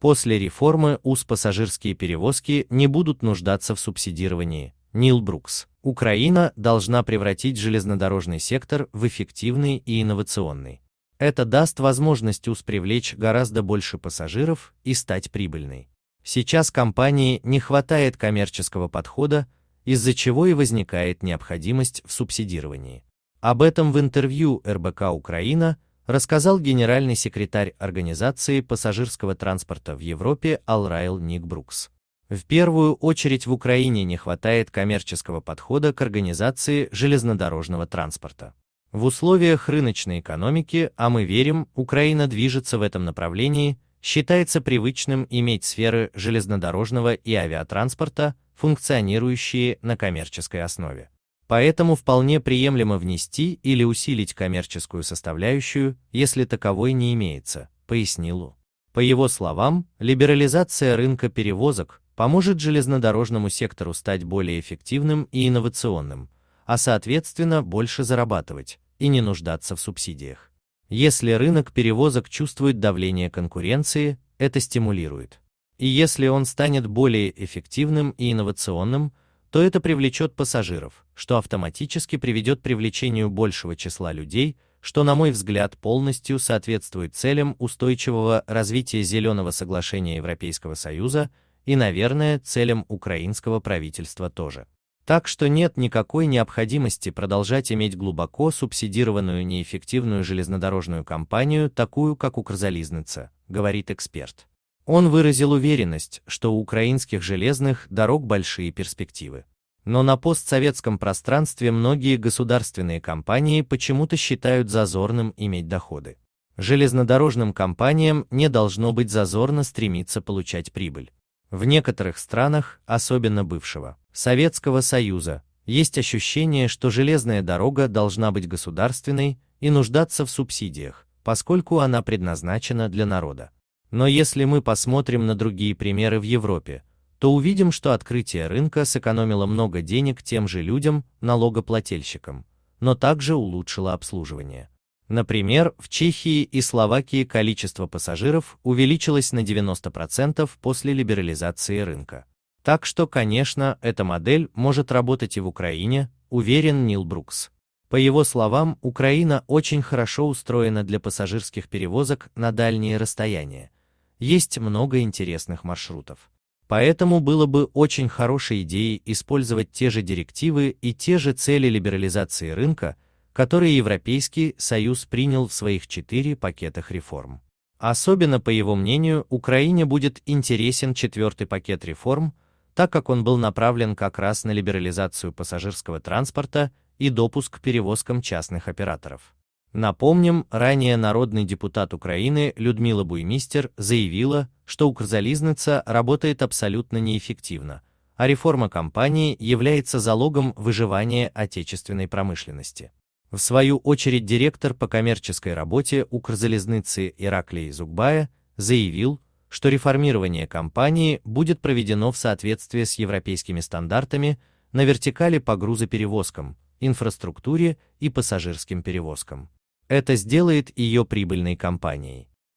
После реформы ус пассажирские перевозки не будут нуждаться в субсидировании. Нил Брукс. Украина должна превратить железнодорожный сектор в эффективный и инновационный. Это даст возможность ус привлечь гораздо больше пассажиров и стать прибыльной. Сейчас компании не хватает коммерческого подхода, из-за чего и возникает необходимость в субсидировании. Об этом в интервью РБК «Украина» рассказал генеральный секретарь Организации пассажирского транспорта в Европе Алрайл Ник Брукс. В первую очередь в Украине не хватает коммерческого подхода к организации железнодорожного транспорта. В условиях рыночной экономики, а мы верим, Украина движется в этом направлении, считается привычным иметь сферы железнодорожного и авиатранспорта, функционирующие на коммерческой основе. Поэтому вполне приемлемо внести или усилить коммерческую составляющую, если таковой не имеется, пояснил У. По его словам, либерализация рынка перевозок поможет железнодорожному сектору стать более эффективным и инновационным, а соответственно больше зарабатывать и не нуждаться в субсидиях. Если рынок перевозок чувствует давление конкуренции, это стимулирует. И если он станет более эффективным и инновационным, то это привлечет пассажиров, что автоматически приведет к привлечению большего числа людей, что, на мой взгляд, полностью соответствует целям устойчивого развития Зеленого соглашения Европейского Союза и, наверное, целям украинского правительства тоже. Так что нет никакой необходимости продолжать иметь глубоко субсидированную неэффективную железнодорожную компанию, такую как Укрзализница, говорит эксперт. Он выразил уверенность, что у украинских железных дорог большие перспективы. Но на постсоветском пространстве многие государственные компании почему-то считают зазорным иметь доходы. Железнодорожным компаниям не должно быть зазорно стремиться получать прибыль. В некоторых странах, особенно бывшего Советского Союза, есть ощущение, что железная дорога должна быть государственной и нуждаться в субсидиях, поскольку она предназначена для народа. Но если мы посмотрим на другие примеры в Европе, то увидим, что открытие рынка сэкономило много денег тем же людям, налогоплательщикам, но также улучшило обслуживание. Например, в Чехии и Словакии количество пассажиров увеличилось на 90% после либерализации рынка. Так что, конечно, эта модель может работать и в Украине, уверен Нил Брукс. По его словам, Украина очень хорошо устроена для пассажирских перевозок на дальние расстояния, есть много интересных маршрутов. Поэтому было бы очень хорошей идеей использовать те же директивы и те же цели либерализации рынка, которые Европейский Союз принял в своих четыре пакетах реформ. Особенно, по его мнению, Украине будет интересен четвертый пакет реформ, так как он был направлен как раз на либерализацию пассажирского транспорта и допуск к перевозкам частных операторов. Напомним, ранее народный депутат Украины Людмила Буймистер заявила, что Укрзализница работает абсолютно неэффективно, а реформа компании является залогом выживания отечественной промышленности. В свою очередь директор по коммерческой работе Укрзалезницы Ираклий Зугбая заявил, что реформирование компании будет проведено в соответствии с европейскими стандартами на вертикали по грузоперевозкам, инфраструктуре и пассажирским перевозкам. Это сделает ее прибыльной компанией.